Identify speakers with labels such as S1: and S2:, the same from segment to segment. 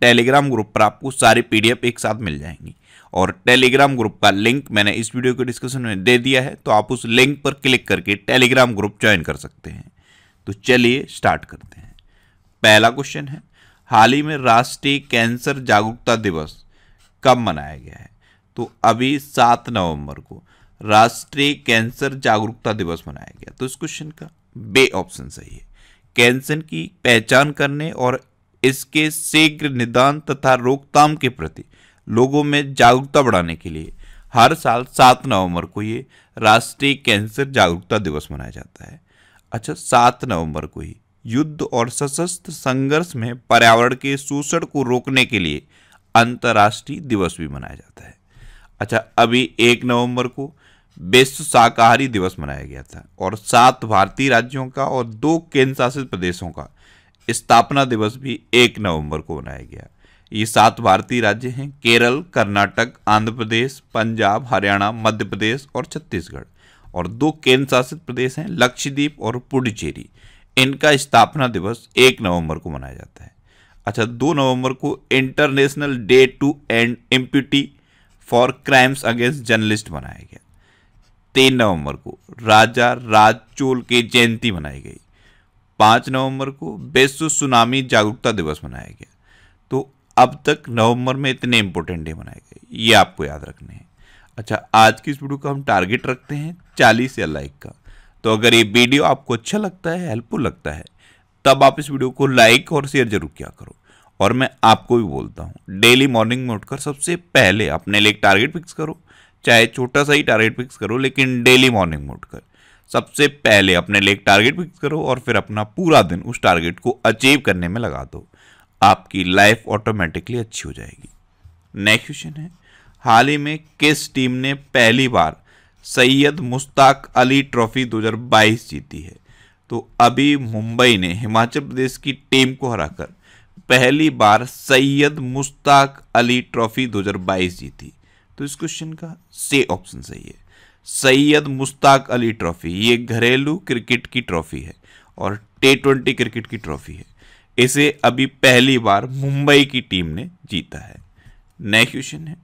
S1: Telegram group पर आपको सारे पीडीएफ एक साथ मिल जाएंगी और टेलीग्राम ग्रुप का लिंक मैंने इस वीडियो के डिस्क्रिप्शन में दे दिया है तो आप उस लिंक पर क्लिक करके टेलीग्राम ग्रुप ज्वाइन कर सकते हैं तो चलिए स्टार्ट करते हैं पहला क्वेश्चन है हाल ही में राष्ट्रीय कैंसर जागरूकता दिवस कब मनाया गया है तो अभी सात नवंबर को राष्ट्रीय कैंसर जागरूकता दिवस मनाया गया तो इस क्वेश्चन का बे ऑप्शन सही है कैंसर की पहचान करने और इसके शीघ्र निदान तथा रोकथाम के प्रति लोगों में जागरूकता बढ़ाने के लिए हर साल सात नवंबर को ये राष्ट्रीय कैंसर जागरूकता दिवस मनाया जाता है अच्छा सात नवंबर को ही युद्ध और सशस्त्र संघर्ष में पर्यावरण के शोषण को रोकने के लिए अंतर्राष्ट्रीय दिवस भी मनाया जाता है अच्छा अभी एक नवंबर को विश्व शाकाहारी दिवस मनाया गया था और सात भारतीय राज्यों का और दो केंद्र शासित प्रदेशों का स्थापना दिवस भी एक नवंबर को मनाया गया ये सात भारतीय राज्य हैं केरल कर्नाटक आंध्र प्रदेश पंजाब हरियाणा मध्य प्रदेश और छत्तीसगढ़ और दो केंद्र शासित प्रदेश हैं लक्षद्वीप और पुडुचेरी इनका स्थापना दिवस एक नवंबर को मनाया जाता है अच्छा दो नवंबर को international day to end impunity for crimes against journalist मनाया गया तीन नवंबर को राजा राजचोल की जयंती मनाई गई पाँच नवंबर को विश्व सुनामी जागरूकता दिवस मनाया गया तो अब तक नवंबर में इतने इंपॉर्टेंट डे मनाए गए ये आपको याद रखने हैं अच्छा आज की इस वीडियो का हम टारगेट रखते हैं चालीस या लाइक का तो अगर ये वीडियो आपको अच्छा लगता है हेल्पफुल लगता है तब आप इस वीडियो को लाइक और शेयर जरूर किया करो और मैं आपको भी बोलता हूँ डेली मॉर्निंग में उठकर सबसे पहले अपने लिए टारगेट फिक्स करो चाहे छोटा सा ही टारगेट फिक्स करो लेकिन डेली मॉर्निंग में उठकर सबसे पहले अपने लिए एक टारगेट फिक्स करो और फिर अपना पूरा दिन उस टारगेट को अचीव करने में लगा दो आपकी लाइफ ऑटोमेटिकली अच्छी हो जाएगी नेक्स्ट क्वेश्चन है हाल ही में किस टीम ने पहली बार सैयद मुश्ताक अली ट्रॉफी 2022 जीती है तो अभी मुंबई ने हिमाचल प्रदेश की टीम को हराकर पहली बार सैयद मुश्ताक अली ट्रॉफी 2022 जीती तो इस क्वेश्चन का से ऑप्शन सही है सैयद मुश्ताक अली ट्रॉफी ये घरेलू क्रिकेट की ट्रॉफी है और टी ट्वेंटी क्रिकेट की ट्रॉफी है इसे अभी पहली बार मुंबई की टीम ने जीता है नेक्स्ट क्वेश्चन है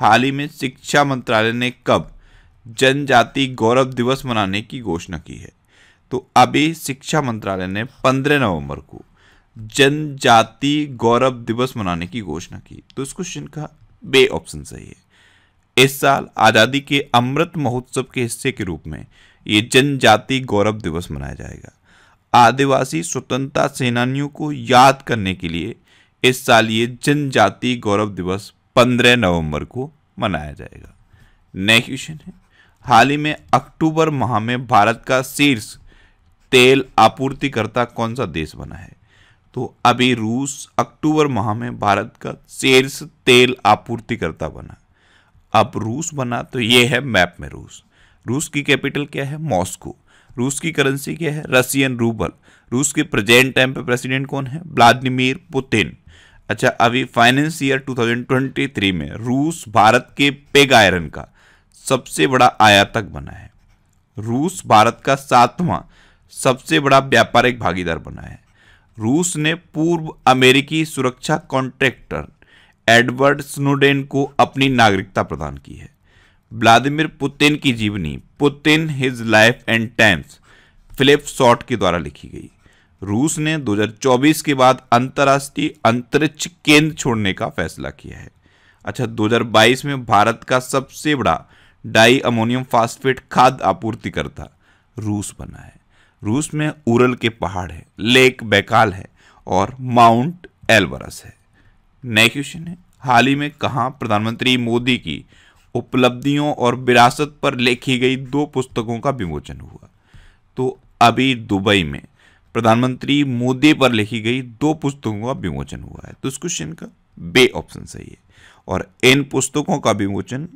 S1: हाल ही में शिक्षा मंत्रालय ने कब जनजाति गौरव दिवस मनाने की घोषणा की है तो अभी शिक्षा मंत्रालय ने 15 नवंबर को जनजाति गौरव दिवस मनाने की घोषणा की तो इस क्वेश्चन का बे ऑप्शन सही है इस साल आज़ादी के अमृत महोत्सव के हिस्से के रूप में ये जनजाति गौरव दिवस मनाया जाएगा आदिवासी स्वतंत्रता सेनानियों को याद करने के लिए इस साल ये जनजाति गौरव दिवस 15 नवंबर को मनाया जाएगा नेक्स्ट क्वेश्चन है हाल ही में अक्टूबर माह में भारत का शीर्ष तेल आपूर्तिकर्ता कौन सा देश बना है तो अभी रूस अक्टूबर माह में भारत का शीर्ष तेल आपूर्तिकर्ता बना अब रूस बना तो ये है मैप में रूस रूस की कैपिटल क्या है मॉस्को रूस की करेंसी क्या है रसियन रूबल रूस के प्रेजेंट टाइम पे प्रेसिडेंट कौन है व्लादिमिर पुतिन अच्छा अभी फाइनेंस ईयर 2023 में रूस भारत के पेग आयरन का सबसे बड़ा आयातक बना है रूस भारत का सातवां सबसे बड़ा व्यापारिक भागीदार बना है रूस ने पूर्व अमेरिकी सुरक्षा कॉन्ट्रैक्टर एडवर्ड स्नोडेन को अपनी नागरिकता प्रदान की है व्लादिमिर पुतिन की जीवनी Putin his life and times Philip Short के द्वारा लिखी गई रूस ने 2024 के बाद अंतर्राष्ट्रीय अंतरिक्ष केंद्र छोड़ने का फैसला किया है अच्छा 2022 में भारत का सबसे बड़ा डाई अमोनियम फास्फेट खाद्य आपूर्तिकर्ता रूस बना है रूस में उरल के पहाड़ है लेक बैकाल है और माउंट एल्बरस है नए क्वेश्चन है हाल ही में कहाँ प्रधानमंत्री मोदी की उपलब्धियों और विरासत पर लिखी गई दो पुस्तकों का विमोचन हुआ तो अभी दुबई में प्रधानमंत्री मोदी पर लिखी गई दो पुस्तकों का विमोचन हुआ है तो इस क्वेश्चन का बे ऑप्शन सही है और इन पुस्तकों का विमोचन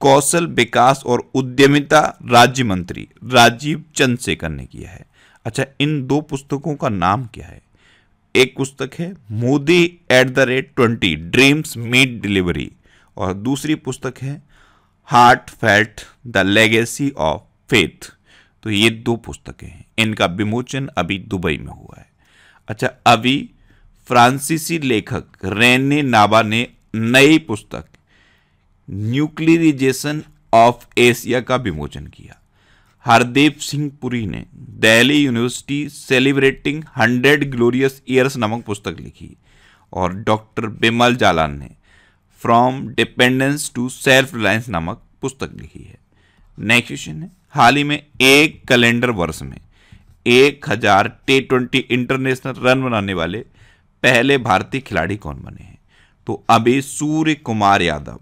S1: कौशल विकास और उद्यमिता राज्य मंत्री राजीव चंद से करने किया है अच्छा इन दो पुस्तकों का नाम क्या है एक पुस्तक है Modi at the rate twenty dreams meet delivery और दूसरी पुस्तक है heartfelt the legacy of faith तो ये दो पुस्तकें हैं इनका विमोचन अभी दुबई में हुआ है अच्छा अभी फ्रांसीसी लेखक रेने नाबा ने नई पुस्तक न्यूक्लियरिजेशन ऑफ एशिया का विमोचन किया हरदीप सिंह पुरी ने Delhi university celebrating hundred glorious years नामक पुस्तक लिखी और डॉक्टर बिमल जालान ने from dependence to self reliance नामक पुस्तक लिखी है नेक्स्ट क्वेश्चन है हाल ही में एक कैलेंडर वर्ष में एक हजार टी ट्वेंटी इंटरनेशनल रन बनाने वाले पहले भारतीय खिलाड़ी कौन बने हैं तो अभी सूर्य कुमार यादव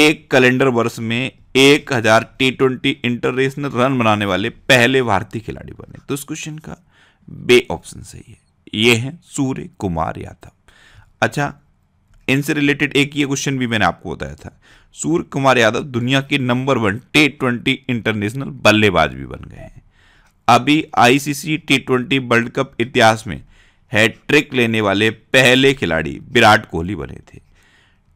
S1: एक कैलेंडर वर्ष में एक हजार टी ट्वेंटी इंटरनेशनल रन बनाने वाले पहले भारतीय खिलाड़ी बने तो इस क्वेश्चन का बे ऑप्शन सही है ये है सूर्य कुमार यादव अच्छा इनसे रिलेटेड एक ये क्वेश्चन भी मैंने आपको बताया था सूर्य कुमार यादव दुनिया के number one T twenty international बल्लेबाज भी बन गए हैं अभी ICC T twenty world cup इतिहास में हैट्रिक लेने वाले पहले खिलाड़ी विराट कोहली बने थे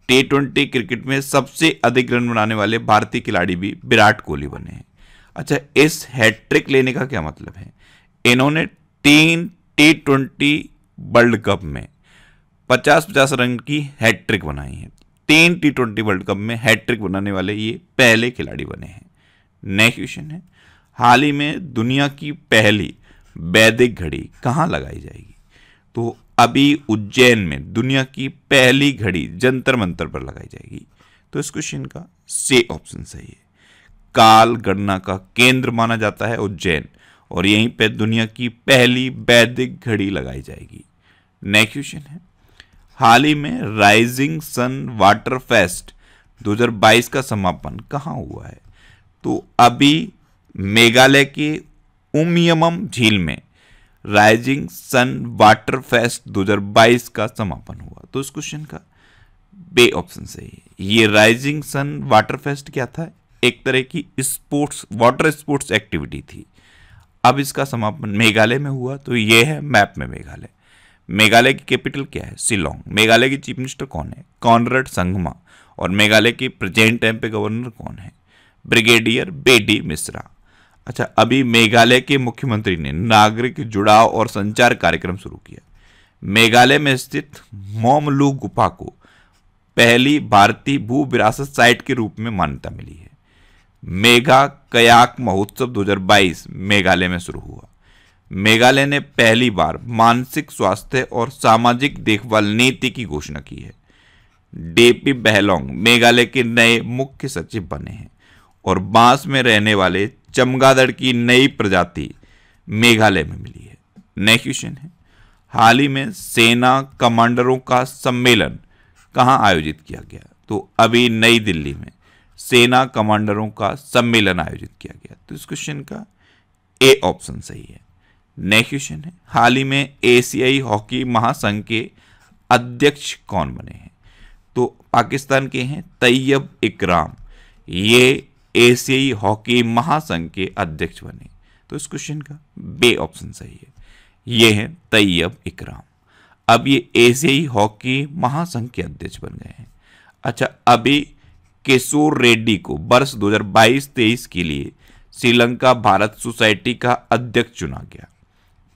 S1: टी ट्वेंटी क्रिकेट में सबसे अधिक रन बनाने वाले भारतीय खिलाड़ी भी विराट कोहली बने हैं अच्छा इस हैट्रिक लेने का क्या मतलब है इन्होंने तीन टी ट्वेंटी वर्ल्ड कप में पचास पचास रन की हैट्रिक बनाई है तीन टी ट्वेंटी वर्ल्ड कप में हैट्रिक बनाने वाले ये पहले खिलाड़ी बने हैं नेक्स्ट क्वेश्चन है हाल ही में दुनिया की पहली वैदिक घड़ी कहाँ लगाई जाएगी तो अभी उज्जैन में दुनिया की पहली घड़ी जंतर मंतर पर लगाई जाएगी तो इस क्वेश्चन का से ऑप्शन सही है काल गणना का केंद्र माना जाता है उज्जैन और यहीं पर दुनिया की पहली वैदिक घड़ी लगाई जाएगी नेक्स्ट क्वेश्चन है हाल ही में राइजिंग सन वाटर फेस्ट 2022 का समापन कहाँ हुआ है तो अभी मेघालय के उमियम झील में राइजिंग सन वाटर फेस्ट 2022 का समापन हुआ तो इस क्वेश्चन का बे ऑप्शन सही है ये राइजिंग सन वाटर फेस्ट क्या था एक तरह की स्पोर्ट्स वाटर स्पोर्ट्स एक्टिविटी थी अब इसका समापन मेघालय में हुआ तो ये है मैप में मेघालय मेघालय की कैपिटल क्या है सिलोंग मेघालय की चीफ मिनिस्टर कौन है कॉनरेड संगमा और मेघालय की प्रेजेंट टाइम पे गवर्नर कौन है ब्रिगेडियर बेडी मिश्रा अच्छा अभी मेघालय के मुख्यमंत्री ने नागरिक जुड़ाव और संचार कार्यक्रम शुरू किया मेघालय में स्थित मोमलू गुफा को पहली भारतीय भू विरासत साइट के रूप में मान्यता मिली है मेघा कयाक महोत्सव 2022 मेघालय में शुरू हुआ मेघालय ने पहली बार मानसिक स्वास्थ्य और सामाजिक देखभाल नीति की घोषणा की है डेपी बहलोंग मेघालय के नए मुख्य सचिव बने हैं और बांस में रहने वाले चमगादड़ की नई प्रजाति मेघालय में मिली है नेक्स्ट क्वेश्चन है हाल ही में सेना कमांडरों का सम्मेलन कहाँ आयोजित किया गया तो अभी नई दिल्ली में सेना कमांडरों का सम्मेलन आयोजित किया गया तो इस क्वेश्चन का ए ऑप्शन सही है नेक्स्ट क्वेश्चन है हाल ही में एशियाई हॉकी महासंघ के अध्यक्ष कौन बने हैं तो पाकिस्तान के हैं तैयब इकराम ये एशियाई हॉकी महासंघ के अध्यक्ष बने
S2: तो इस क्वेश्चन का
S1: बे ऑप्शन सही है ये है तैयब इकराम अब ये एशियाई हॉकी महासंघ के अध्यक्ष बन गए हैं अच्छा अभी केशोर रेड्डी को वर्ष 2022-23 के लिए श्रीलंका भारत सोसाइटी का अध्यक्ष चुना गया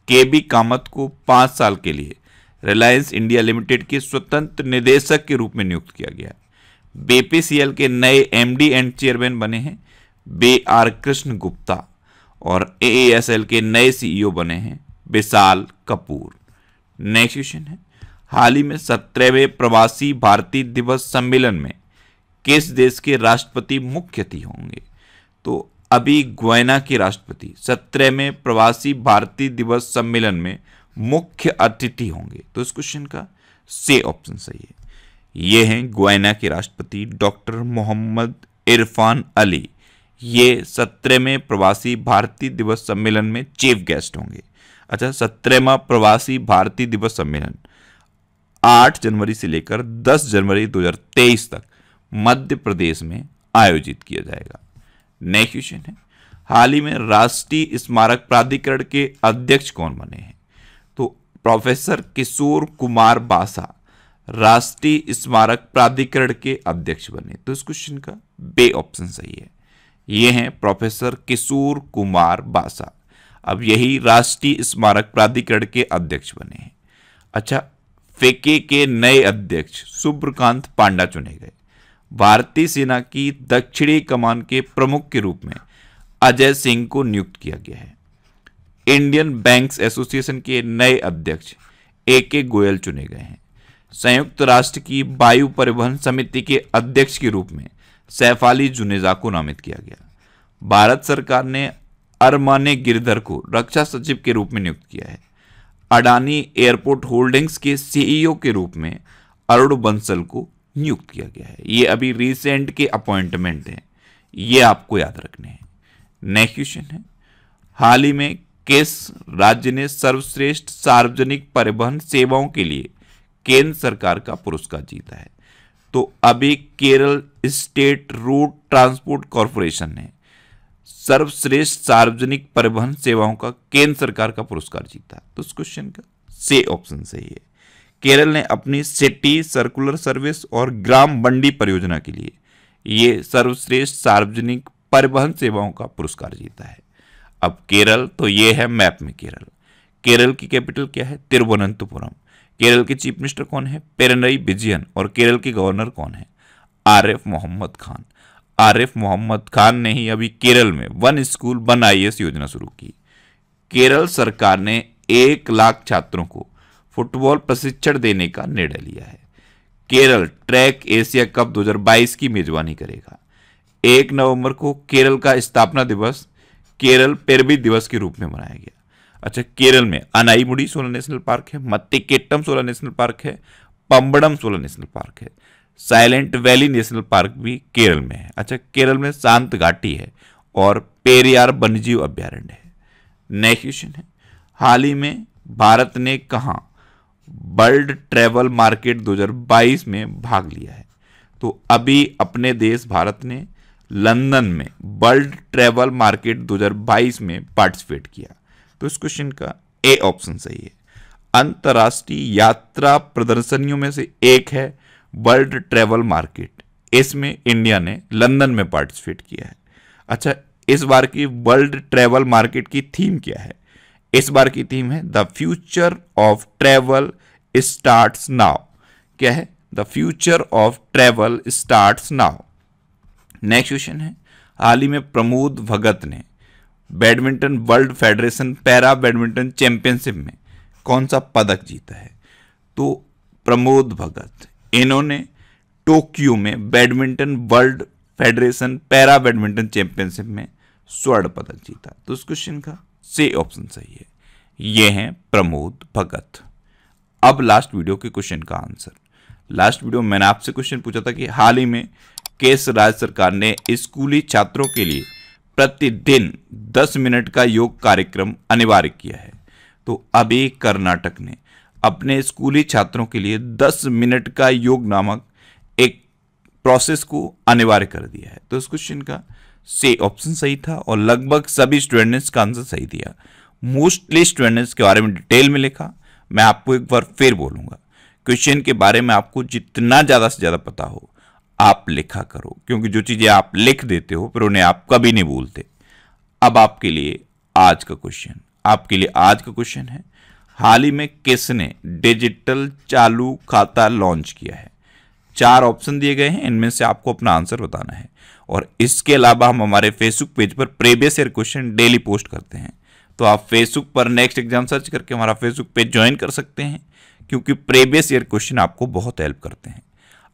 S1: के बी कामत को पांच साल के लिए रिलायंस इंडिया लिमिटेड के स्वतंत्र निदेशक के रूप में नियुक्त किया गया बीपीसीएल के नए एमडी एंड चेयरमैन बने हैं बे आर कृष्ण गुप्ता और एएसएल के नए सीईओ e बने हैं विशाल कपूर नेक्स्ट क्वेश्चन है हाल ही में सत्रहवें प्रवासी भारतीय दिवस सम्मेलन में किस देश के राष्ट्रपति मुख्य अतिथि होंगे तो अभी ग्वेना के राष्ट्रपति सत्रहवें प्रवासी भारतीय दिवस सम्मेलन में मुख्य अतिथि होंगे तो इस क्वेश्चन का से ऑप्शन सही है ये हैं गुआना के राष्ट्रपति डॉक्टर मोहम्मद इरफान अली ये सत्रहवें प्रवासी भारतीय दिवस सम्मेलन में चीफ गेस्ट होंगे अच्छा सत्रहवा प्रवासी भारतीय दिवस सम्मेलन 8 जनवरी से लेकर 10 जनवरी 2023 तक मध्य प्रदेश में आयोजित किया जाएगा नेक्स्ट क्वेश्चन है हाल ही में राष्ट्रीय स्मारक प्राधिकरण के अध्यक्ष कौन बने हैं तो प्रोफेसर किशोर कुमार बासा राष्ट्रीय स्मारक प्राधिकरण के अध्यक्ष बने तो इस क्वेश्चन का बे ऑप्शन सही है ये हैं प्रोफेसर किशोर कुमार बासा अब यही राष्ट्रीय स्मारक प्राधिकरण के अध्यक्ष बने हैं अच्छा फेके के नए अध्यक्ष सुब्रकांत पांडा चुने गए भारतीय सेना की दक्षिणी कमान के प्रमुख के रूप में अजय सिंह को नियुक्त किया गया है इंडियन बैंक्स एसोसिएशन के नए अध्यक्ष ए के गोयल चुने गए हैं संयुक्त राष्ट्र की वायु परिवहन समिति के अध्यक्ष के रूप में सैफ अली जुनेजा को नामित किया गया भारत सरकार ने अरमाने गिरधर को रक्षा सचिव के रूप में नियुक्त किया है अडानी एयरपोर्ट होल्डिंग्स के सीईओ के रूप में अरुण बंसल को नियुक्त किया गया है ये अभी रिसेंट के अपॉइंटमेंट हैं ये आपको याद रखने हैं नेक्स्ट क्वेश्चन है हाल ही में किस राज्य ने सर्वश्रेष्ठ सार्वजनिक परिवहन सेवाओं के लिए केंद्र सरकार का पुरस्कार जीता है तो अभी Kerala state road transport corporation ने सर्वश्रेष्ठ सार्वजनिक परिवहन सेवाओं का केंद्र सरकार का पुरस्कार जीता तो इस क्वेश्चन का से ऑप्शन सही है केरल ने अपनी सिटी सर्कुलर सर्विस और ग्राम बंडी परियोजना के लिए ये सर्वश्रेष्ठ सार्वजनिक परिवहन सेवाओं का पुरस्कार जीता है अब केरल तो ये है मैप में केरल केरल की कैपिटल क्या है तिरुवनंतपुरम केरल के चीफ मिनिस्टर कौन है पेरनई विजयन और केरल के गवर्नर कौन है आर एफ मोहम्मद खान आर एफ मोहम्मद खान ने ही अभी केरल में वन स्कूल वन आई योजना शुरू की केरल सरकार ने एक लाख छात्रों को फुटबॉल प्रशिक्षण देने का निर्णय लिया है केरल ट्रैक एशिया कप 2022 की मेजबानी करेगा एक नवंबर को केरल का स्थापना दिवस केरल पेरबी दिवस के रूप में मनाया गया अच्छा केरल में अनाईमुड़ी सोलर नेशनल पार्क है मत्तिकेट्टम सोलर नेशनल पार्क है पंबड़म सोलर नेशनल पार्क है साइलेंट वैली नेशनल पार्क भी केरल में है अच्छा केरल में शांत घाटी है और पेरियार वन्यजीव अभ्यारण्य है नेक्स्ट क्वेश्चन है हाल ही में भारत ने कहा वर्ल्ड ट्रेवल मार्केट 2022 में भाग लिया है तो अभी अपने देश भारत ने लंदन में वर्ल्ड ट्रेवल मार्केट 2022 में पार्टिसिपेट किया तो इस क्वेश्चन का ए ऑप्शन सही है अंतरराष्ट्रीय यात्रा प्रदर्शनियों में से एक है वर्ल्ड ट्रेवल मार्केट इसमें इंडिया ने लंदन में पार्टिसिपेट किया है अच्छा इस बार की वर्ल्ड ट्रेवल मार्केट की थीम क्या है इस बार की थीम है the future of travel starts now क्या है the future of travel starts now next question है हाल ही में प्रमोद भगत ने badminton world federation para badminton championship में कौन सा पदक जीता है तो प्रमोद भगत इन्होंने टोक्यो में badminton world federation para badminton championship में स्वर्ण पदक जीता तो इस क्वेश्चन का से ऑप्शन सही है यह है प्रमोद भगत अब लास्ट वीडियो के क्वेश्चन का आंसर लास्ट वीडियो मैंने आपसे क्वेश्चन पूछा था कि हाल ही में केस राज्य सरकार ने स्कूली छात्रों के लिए प्रतिदिन 10 मिनट का योग कार्यक्रम अनिवार्य किया है तो अभी कर्नाटक ने अपने स्कूली छात्रों के लिए 10 मिनट का योग नामक एक प्रोसेस को अनिवार्य कर दिया है तो इस क्वेश्चन का से ऑप्शन सही था और लगभग सभी स्टूडेंट ने इसका आंसर सही दिया मोस्टली स्टूडेंट्स के बारे में डिटेल में लिखा मैं आपको एक बार फिर बोलूँगा क्वेश्चन के बारे में आपको जितना ज़्यादा से ज़्यादा पता हो आप लिखा करो क्योंकि जो चीज़ें आप लिख देते हो फिर उन्हें आप कभी नहीं भूलते अब आपके लिए आज का क्वेश्चन आपके लिए आज का क्वेश्चन है हाल ही में किसने डिजिटल चालू खाता लॉन्च किया है चार ऑप्शन दिए गए हैं इनमें से आपको अपना आंसर बताना है और इसके अलावा हम हमारे फेसबुक पेज पर previous year question daily post करते हैं तो आप फेसबुक पर नेक्स्ट एग्जाम सर्च करके हमारा फेसबुक पेज ज्वाइन कर सकते हैं क्योंकि प्रीवियस ईयर क्वेश्चन आपको बहुत हेल्प करते हैं